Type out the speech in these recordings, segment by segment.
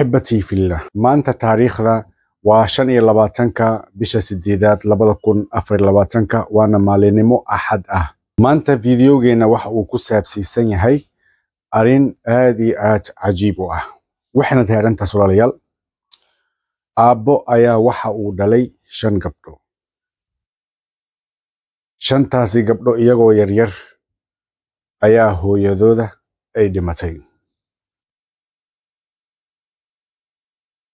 axibbatii fillah maanta taariikhda waa shan iyo labaatanka bisha sideedaad labada kun afar labaatanka waana maalinimo axad ah maanta fideogeenna waxa uu ku saabsiisan yahay arrin aad iyo aad cajiib u ah waxayna tahay arrintaas walaalayaal aabbo ayaa waxa uu dhalay shan gabdho shantaasi gabdho iyagoo yaryar ayaa hooyadooda ay dhimatay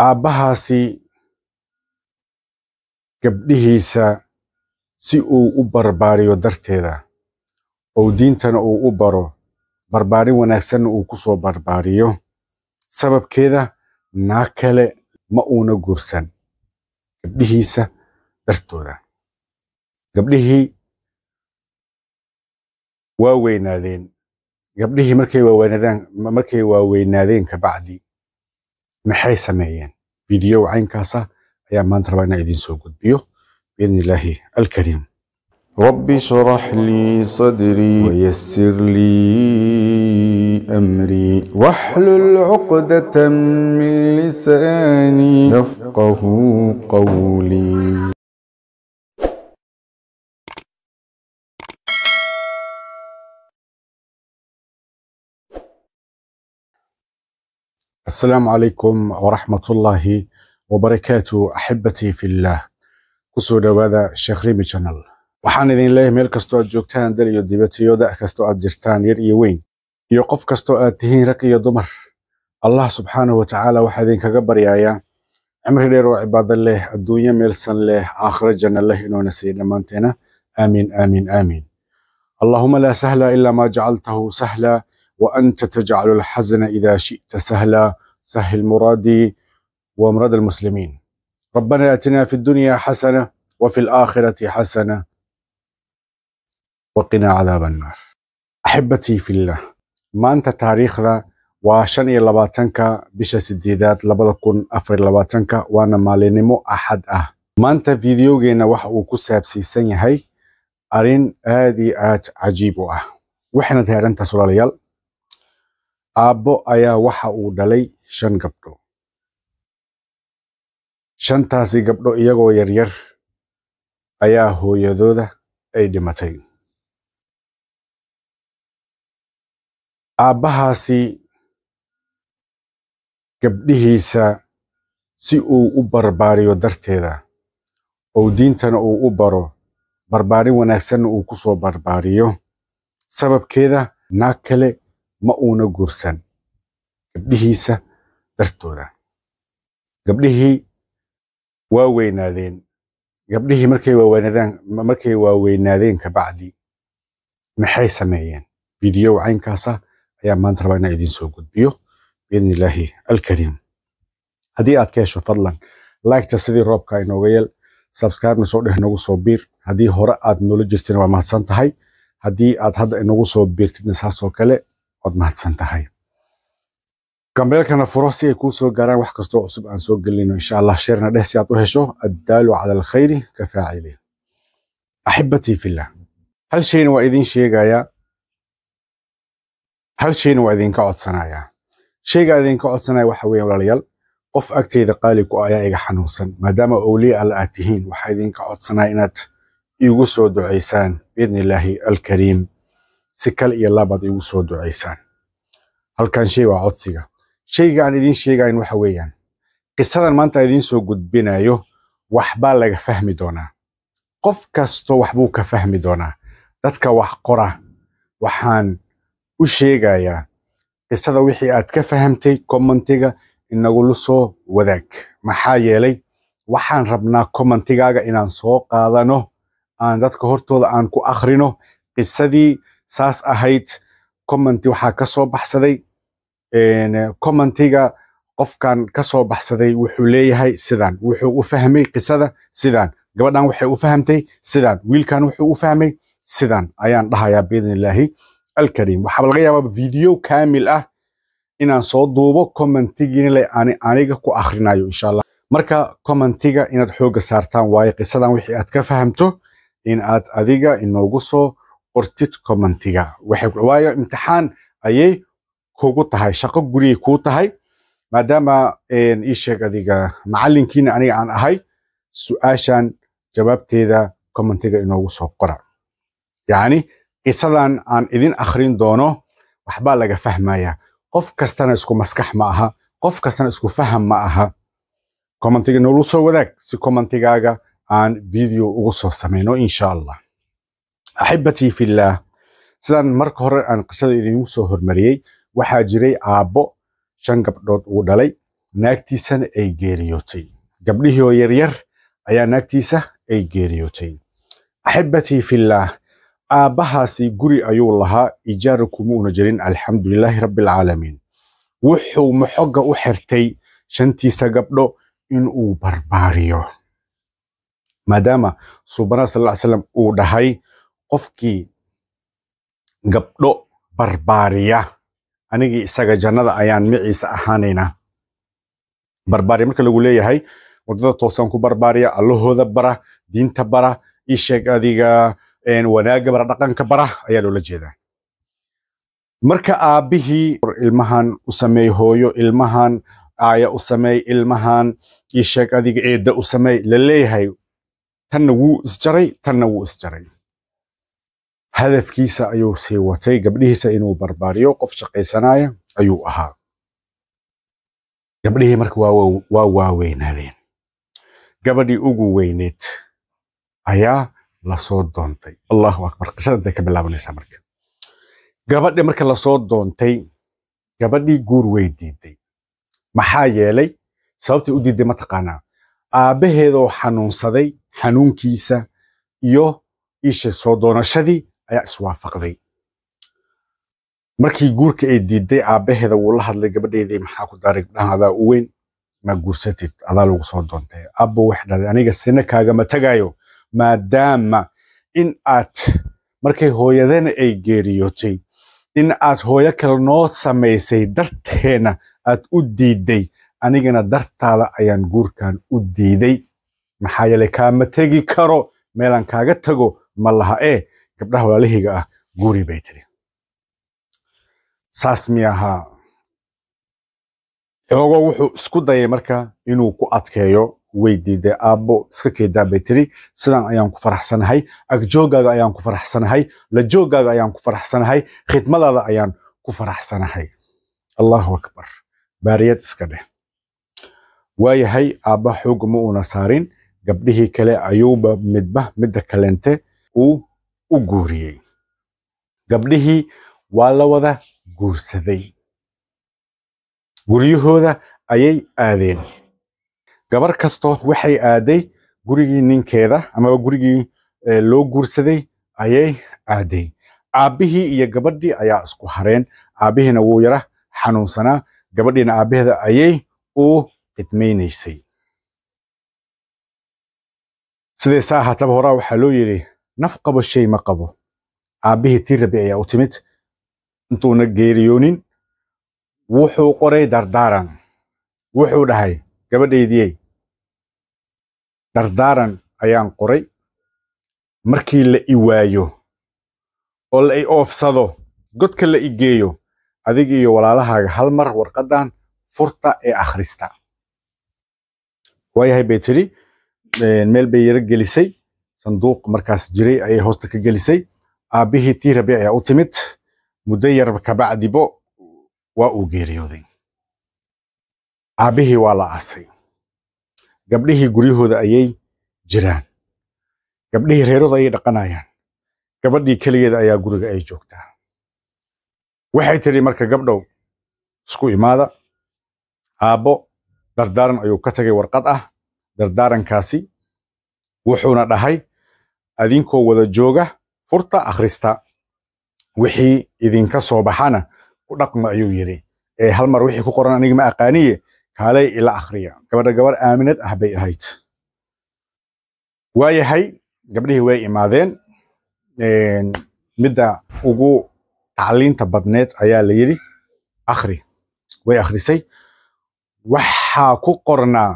aabbahaasi gabdhihiisa si uu u barbaariyo darteeda ou diintana uu u baro barbaarin wanaagsanna uu ku soo barbaariyo sababkeeda naa kale ma uuna guursan gabdhihiisa dartooda gabdhihii waa weynaadeen gabdhihii markay waaweynaadeen bacdi محي سمعين فيديو عين كاسة يا مان تربينا إذن سوقت بيو بإذن الله الكريم ربي شرح لي صدري ويسر لي أمري واحلل عقدة من لساني يفقه قولي السلام عليكم ورحمة الله وبركاته أحبتي في الله كسو دوادا الشيخ ريمي شانل waxaan idin leeyahay meel kastoo aad joogtaan dal iyo dibad iyo da' kastoo aad jirtaan yar iyo weyn iyo qof kastoo aad tihiin rag iyo dumar allah subxaanahu wa tacaala waxaa idinkaga baryayaa cimri dheer oo cibaado leh adduunyo meelsan leh aakhiro janno leh inuuna siiy dhammaanteena aamiin aamiin aamiin allaahuma laa sahla ilaa maa jacaltahu sahla وأنت تجعل الحزن إذا شئت سهلا سهل مرادي ومراد المسلمين ربنا اتنا في الدنيا حسنه وفي الاخره حسنه وقنا عذاب النار احبتي في الله maanta taariikhda waa shan iyo labaatanka bisha sideedaad labada kun afar labaatanka waana maalinimo axad ah maanta fideogeena waxa uu ku saabsiisan yahay arin aad iyo aad cajiib u ah waxaana tahay arrintaas walaalayaal aabbo ayaa waxa uu dhalay shan gabdho shantaasi gabdho iyagoo yaryar ayaa hooyadooda ay dhimatay aabbahaasi gabdhihiisa si uu u barbaariyo darteeda oo diintana uu u baro barbaarin wanaagsanna uu ku soo barbaariyo sababkeeda naag kale ma uuna guursan gabdhihiisa dartooda gabdhihii waa weynaadeen gabdhihii markay waaweynaadeen kabacdi maxay sameeyeen fidiyow caynkaasa ayaa maanta rabaa inaan idiin soo gudbiyo biidni illaahi alkariim haddii aad ka hesho fadlan laygta sidii roobka inooga yeel sabskaybna soo dheh noogu soo biir haddii hore aad noola jirtayna waa mahadsan tahay haddii aad hadda inagu soo biirtidna saasoo kale ood mahadsan tahay gambeelkana furo si ay kuu soo gaaraan wax kastoo cusub aan soo gelino insha allah sheerna dheh si aad u hesho addaalu cala alkhayri ka faacili axibatii fillah hal shayna waa idiin sheegayaa hal shayna waa idinka codsanayaa shaygaa idinka codsanaya waxa weeyaan walaalayaal qof agtayda qaali ku ah ayaa iga xanuunsan maadaama owliya alla aad tihiin waxaa idinka codsanaya inaad igu soo ducaysaan biidni illaahi alkariim si kal iyo laab igu soo ducaysaan halkan shay waa codsiga shayga aan idiin sheegayn waxa weeyaan qisadan maanta idiin soo gudbinayo waxbaa laga fahmi doonaa qof kasto waxbuu ka fahmi doonaa dadka wax qora waxaan u sheegayaa qisada wixii aad ka fahamtay komantiga inagula soo wadaag maxaa yeelay waxaan rabnaa komantigaaga inaan soo qaadano aan dadka hortooda aan ku akhrino qisadii saas ahayd commenty waxaa kasoo baxsaday commentiga qofkan kasoo baxsaday wuxuu leeyahay sidaan wuxuu u fahmay qisada sidan gabadhan waxay u fahamtay sidaan wiilkan wuxuu u fahmay sidan ayaan dhahayaa biidn illaahi alkariim waxaaba laga yaabaa video kaamil ah inaan soo duubo commentigiinle aniga ku akhrinayo insha marka commentiga inaad xooga saartaan waaye qisadan wixii aad ka fahamto in aad adiga inoogu soo qortid commentiga waayo imtixaan ayay kugu tahay shaqo guriyay kuu tahay maadaama ii sheeg adiga macalinkiina aniga aan ahay su'aashan jawaabteeda commentiga inoogu soo qora yacni qisadan aan idin akhrin doono waxbaa laga fahmayaa qof kastana isku maskax ma aha qof kastana isku faham ma aha commentiga inoogu soo wadaag si commentigaaga aan video ugu soo samayno insha allah axibatii fillaah sidaan marka hore aan qisada idiinku soo hormariyey waxaa jiray aabbo shan gabdhood uu dhalay naagtiisana ay geeriyootay gabdhihii oo yaryar ayaa naagtiisa ay geeriyootay axibatii fillaah aabbahaasi guri ayuu lahaa ijaara ijaaru una jirin alxamdulilaahi rabbialcaalamiin wuxuu moxogga u xirtay shantiisa gabdho uu barbaariyo maadaama suubana sal slam uu dhahay qofkii gabdho barbaariya anigii isaga jannada ayaan miciisa ahaanaynaa barbaariya marka lagu leeyahay wadada toosaan ku barbaariya allahooda bara diinta bara isheeg adiga wanaagga bara dhaqanka bara ayaa loola jeedaa marka aabbihii ilmahan u sameey hooyo ilmahan aaya u samey ilmahan isheeg adiga eedda u samey la leeyahay tanna wuu isjaray tanna wuu isjaray hadafkiisa ayuu sii watay gabdhihiisa inuu barbaariyo qof shaqaysanaya ayuu ahaa gabdhihii marka waa waaweynaadeen gabadhii ugu weyneed ayaa lasoo doontay allahu akbar qisada ka bilaabanaysaa marka gabadhi marka lasoo doontay gabadhii guur way diiday maxaa yeelay sababtay u diiday mataqaanaa aabbaheedoo xanuunsaday xanuunkiisa iyo isha soo doonashadii ayaa iswaafaqday markii guurka ay diiday aabaheeda wuu la hadlay gabadheyday maxaa ku daray gabdhahan adaa u weyn ma guursatid adaa lagu soo doontay abbo wax dhalay aniga sina kaagama tagayo maadaama in aad markay hooyadana ay geeriyootay in aad hooyo kale noo samaysay darteena aad u diiday anigana dartaada ayaan guurkan u diiday maxaa yeele kaama tegi karo meelaan kaaga tago ma laha e gabdhaha walaalahayga ah guuri bay tiri saas mi ahaa xoogo wuxuu isku dayay marka inuu ku adkeeyo way diiday aabbo iska keedaa bay tiri sidaan ayaan ku faraxsanahay agjoogaaga ayaan ku faraxsanahay lajooggaaga ayaan ku faraxsanahay khidmadaada ayaan ku faraxsanahay allahu akbar baariyad iska dheh waayahay aabba xooga ma uuna saarin gabdhihii kale ayuuba midba midda kalente uu u guuriyey gabdhihii waa la wada guursaday guryahooda ayay aadeen gabar kastoo waxay aaday gurigii ninkeeda amaba gurigii loo guursaday ayay aaday aabbihii iyo gabadhii ayaa isku hareen aabbihiina wuu yara xanuunsanaa gabadhiina aabbaheeda ayay u qidmaynaysay siday saa horaa waxaa loo yidhi naf qabo shay ma qabo aabbihii tii rabi ayaa u timid intuuna geeriyoonin wuxuu qoray dardaaran wuxuu dhahay gabadhaydiyey dardaaran ayaan qoray markii la i waayo oo la i oofsado godka la i geeyo adiga iyo walaalahaaga hal mar warqaddan furta ee akhrista waayahay bay tidhi meel bay yaro gelisay sanduuq markaas jiray ayay hoosta ka gelisay aabihii tii rabi ayaa u timid muddo yar kabacdibo waa uu geeriyooday aabbihii waa la aasay gabdhihii guryahooda ayay jiraan gabdhihii reerooda ayay dhaqanayaan gabadhii keligeeda ayaa guriga ay joogtaa waxay tidhi marka gabdhow isku imaada aabbo dardaaran ayuu ka tagay warqad ah dardaarankaasi wuxuuna dhahay adinkoo wada jooga furta akhrista wixii idinka soo baxana ku dhaqma ayuu yidhi ee hal mar wixii ku qoran anigi ma aqaaniye kaalay ila akhriya gabadha gabar aaminad ah bay ahayd waa yahay gabdhihii way imaadeen midda ugu tacliinta badneed ayaa la yidhi akhri way akhrisay waxaa ku qornaa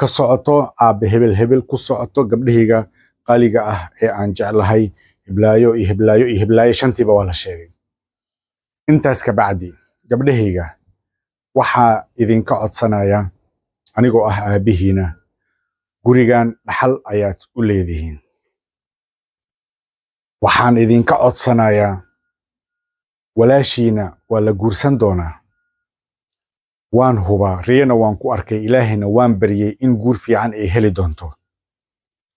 ka socoto aabbe hebel hebel ku socoto gabdhihiiga qaaliga ah ee aan jeclahay hiblaayo iyo hiblaayo iyo hiblaayo shantiiba waa la sheegay intaas kabacdi gabdhahayga waxaa idinka codsanaya anigoo ah aabbihiina gurigan dhaxal ayaad u leedihiin waxaan idinka codsanayaa walaashiina waa la guursan doonaa waan hubaa riyana waan ku arkay ilaahayna waan baryey in guur fiican ay heli doonto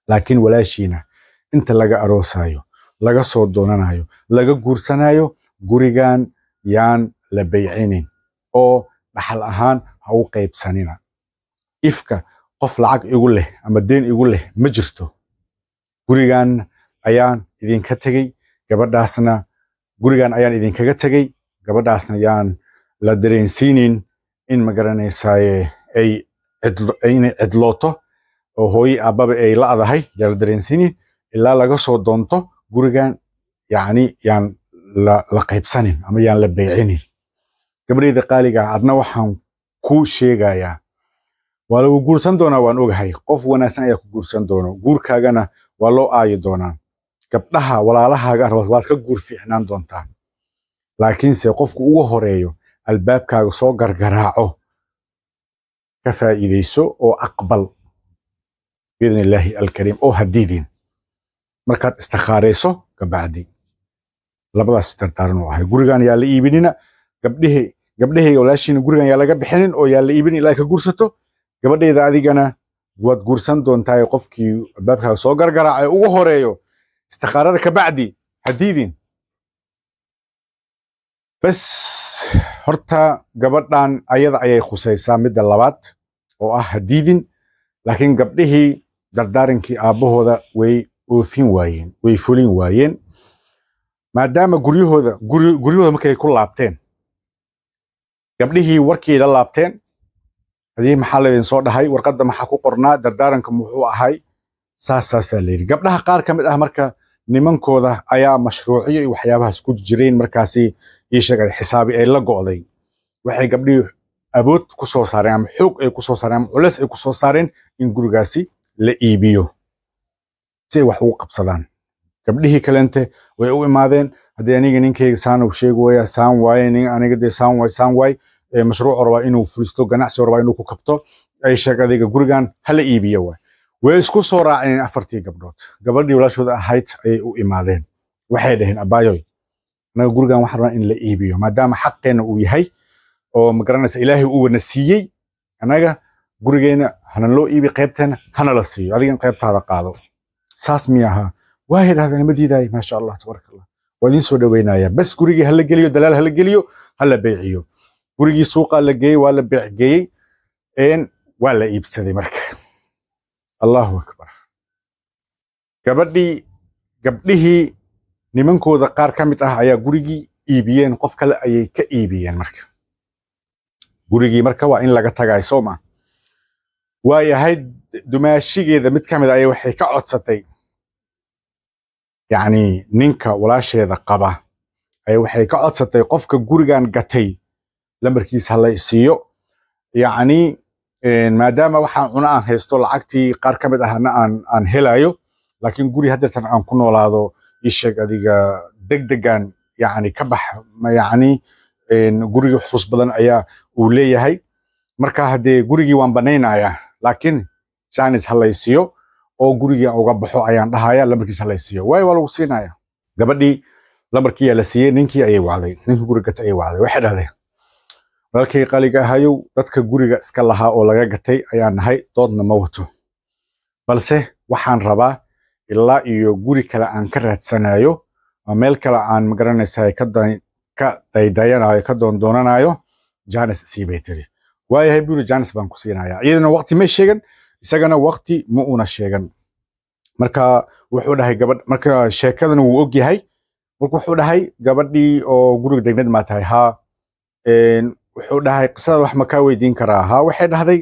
laakiin walaashiina inta laga aroosayo laga soo doonanayo laga guursanayo gurigan yaan la baycinin oo dhaxal ahaan ha u qaybsanina ifka qof lacag igu leh ama deen igu leh ma jirto gurigan ayaan idinka tegey gabadhaasna gurigan ayaan idinkaga tegey gabadhaasna yaan la dareensiinin in magaranaysaye ay inay cidlooto oo hooye aababa ay la-dahay yaan la ilaa laga soo doonto gurigan yani yaan la qaybsanin ama yaan la baycinin gabadheyda qaaligaa ah, adna waxaan ku sheegayaa waa lagu guursan doonaa waan ogahay qof wanaagsan ayaa ku guursan doono guurkaagana waa loo aayi doonaa gabdhaha walaalahaagan waad ka guur fiicnaan doontaa laakiinse qofku ugu horeeyo albaabkaaga soo gargaraaco ka faa'iidayso oo aqbal biidn illaahi alkariim oo oh, hadiidin markaad istakhaarayso gabacdi labadaas dardaaran u ahay gurigaan yaa la iibinina gabdhihii gabdhahayga walaashiina gurigan yaa laga bixinin oo yaa la iibin ilaahay ka guursato gabadhayda adigana waad guursan doontahay qofkii albaabkaaga soo gargaraacay ugu horeeyo istikhaarada kabacdi hadiidin bas horta gabadhan ayada ayay khusaysaa midda labaad oo ah hadiidin laakiin gabdhihii dardaarankii aabahooda way oofin waayeen way fulin waayeen maadaama guryahooda guryahooda markay ku laabteen gabdhihii warkiila laabteen hadii maxaa laydin soo dhahay warqadda maxaa ku qornaa dardaaranka muxuu ahay saasaasaa layidhi gabdhaha qaar ka mid ah marka nimankooda ayaa mashruuciyo iyo waxyaabahaas ku jireen markaasi iisheega xisaabi ay la go'day waxay gabdhihii abood ku soo saareen ama xoog ay ku soo saareen ama culeys ay ku soo saareen in gurigaasi la iibiyo si ay wax ugu qabsadaan gabdhihii kalente way u imaadeen haddii aniga ninkeyga saanuu sheegi waya saan waaye aniga dee saan waaye saan waaye mashruuc rabaa inuu fulisto ganacsi rabaa inuu ku kabto ay sheeg adayga gurigan hala iibiya waay way isku soo raaceen afartii gabdhood gabadhii walaashooda ahayd ayay u imaadeen waxay dhaheen abaayoy anaga gurigan waxaan rabaa in la iibiyo maadaama xaqeenna uu yahay oo magaranaysa ilaahay uuna siiyey anaga gurigeena hana loo iibi qaybteena hana la siiyo adigan qaybtaada qaado saas mi waa yidhahdeen ma maasha allah tabaaraka waa idiin soo dhoweynayaa bas gurigii hala geliyo dalaal hala geliyo hala beeciyo gurigii suuqaa la geeyey waa la beecgeeyey waa la iibsaday marka allahu akbar gabadhii gabdhihii nimankooda qaar ka mid ah ayaa gurigii iibiyeen qof kale ayay ka iibiyeen marka gurigii marka waa in laga tagay soo maa waayahay dumaashigeeda mid ka mid ah ayay waxay ka codsatay yacni ninka walaasheeda qaba ay waxay ka codsatay qofka gurigan gatay lambarkiisa la isiiyo yacni maadaama waxaan cuno aan haysto lacagtii qaar ka mid ahna aan aan helayo laakiin guri haddeertan aan ku noolaado isheeg adiga degdegan yacni ka bax yacni gurigii xufus badan ayaa uu leeyahay marka haddee gurigii waan bannaynayaa laakiin jaanis halaysiyo oo gurigan uga baxo ayaan dhahaya lambarkiis halaysiiyo waay waa lagu siinaya gabadhii lambarkiiyaa la siiyey ninkii ayay wacday ninkii guriga gatay ayay wacday waxay dhahdeen walaalkay qaliga ahayow dadka guriga iska lahaa oo laga gatay ayaan nahay doodna ma wato balse waxaan rabaa ilaa iyo guri kale aan ka raadsanayo oo meel kale aan magaranaysa ka daydayanayo ka doondoonanayo jaanis isii bay tiri waayahay buri janis baan ku siinayaa iyadana waqti ma sheegan isagana waqti ma una sheegan marka wuxuu dhahay gabadh marka sheekadana wuu ogyahay marka wuxuu dhahay gabadhii oo guriga degnad maa tahay haa wuxuu dhahay qisada wax ma kaa weydiin karaa haa waxay dhahday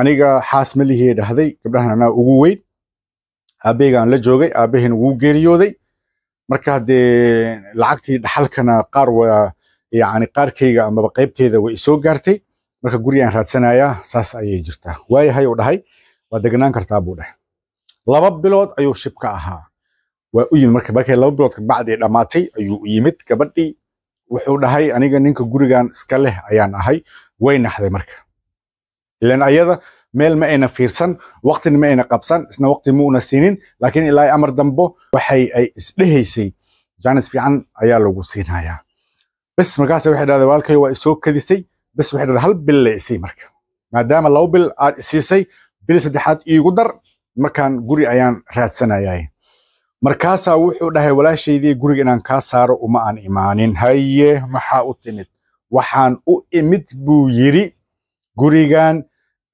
aniga xaas ma lihiyay dhahday gabdhahan ugu weyn aabbaygaan la joogay aabbaheena wuu geeriyooday marka dee lacagtii dhaxalkana qaar waa yacni qaarkayga amaba qaybteeda way isoo gaartay marka gurigaan raadsanayaa saas ayay jirtaa waayahayuu dhahay waa degnaan kartaa buu dhahay laba bilood ayuu shibka ahaa waa u yimid marka markay laba bilood kabacdii dhammaatay ayuu u yimid gabadhii wuxuu dhahay aniga ninka gurigan iska leh ayaan ahay way naxday marka ilan ayada meel ma ayna fiirsan waqtina ma ayna qabsan isna waqti muuna siinin laakiin ilaa amar dambo waxay ay isdhehaysay jaanis fiican ayaa lagu siinayaa bas markaas waxay dhahday walaalkay waa isoo kadisay bes waxay dhahda hal bil la isii marka maadaama laba bil aad isiisay bil saddexaad iigu dar markaan guri ayaan raadsanayay markaasaa wuxuu dhahay walaashaydii guriga inaan kaa saaro uma aan imaanin haye maxaa u timid waxaan u imid buu yidhi gurigan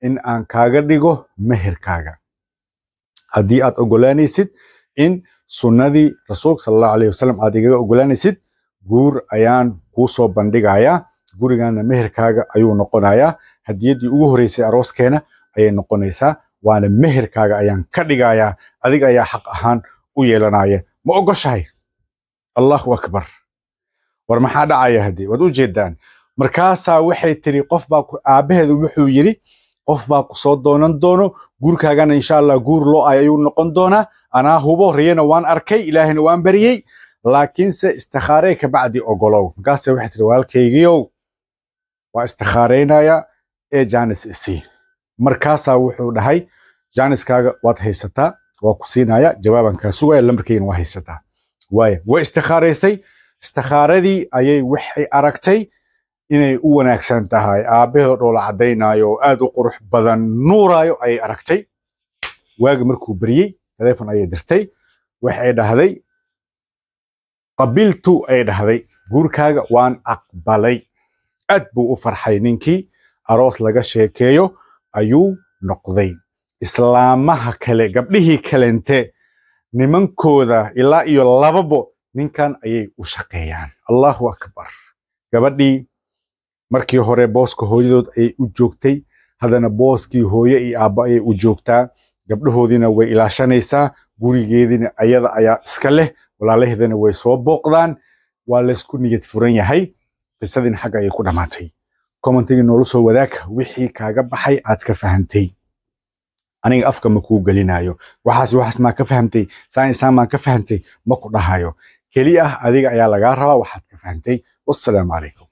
in aan kaaga dhigo meherkaaga haddii aad ogolaanaysid in sunnadii rasuulka sala allahu aleyh wasalam aad igaga ogolaanaysid guur ayaan kuu soo bandhigayaa gurigana meherkaaga ayuu noqonayaa hadiyadii ugu horeysay arooskeena ayay noqonaysaa waana meherkaaga ayaan ka dhigayaa adig ayaa xaq ahaan u yeelanaya ma ogoshahay allahu akbar war maxaa dhacaya haddii waad u jeedaan markaasaa waxay tiri qof baa aabbaheeda wuxuu yidhi qof baa ku soo doonan doono guurkaagana insha allah guur loo ay ayuu noqon doonaa anaa hubo riyana waan arkay ilaahayna waan bariyey laakiinse istikhaaree kabacdi ogolow markaasa waxay tiri walaalkaygiyow waa istikhaaraynaya ee jaanis isii markaasaa wuxuu dhahay jaaniskaaga waad haysataa waa ku siinaya jawaabankaa sugaya lambarkeyna waa haysataa waaya way istikhaaraysay istikhaaradii ayay waxay aragtay inay u wanaagsan tahay aabbahee dhoola caddaynaayo oo aad u qurux badan nuuraayo ayay aragtay waagi markuu beriyey telefon ayay dirtay waxay dhahday qabiltu ay dhahday guurkaaga waan aqbalay aad buu u farxay ninkii aroos laga sheekeeyo ayuu noqday islaamaha kale gabdhihii kalente nimankooda ilaa iyo lababo ninkan ayay u shaqeeyaan allaahu akbar gabadhii markii hore booska hooyadood ayay u joogtay haddana booskii hooye iyo aabba ayay u joogtaa gabdhahoodiina way ilaashanaysaa gurigeediina ayada ayaa iska leh walaalaheedana way soo booqdaan waa laysku niyad furan yahay qisadin xagga ayay ku dhammaatay commentigii noola soo wadaaga wixii kaaga baxay aad ka fahantay aniga afka ma kuu gelinayo waxaas waxaas maa ka fahamtay saan isaan maan ka fahantay ma ku dhahayo keli ah adiga ayaa lagaa rabaa waxaad ka fahamtay wassalaamu calaykum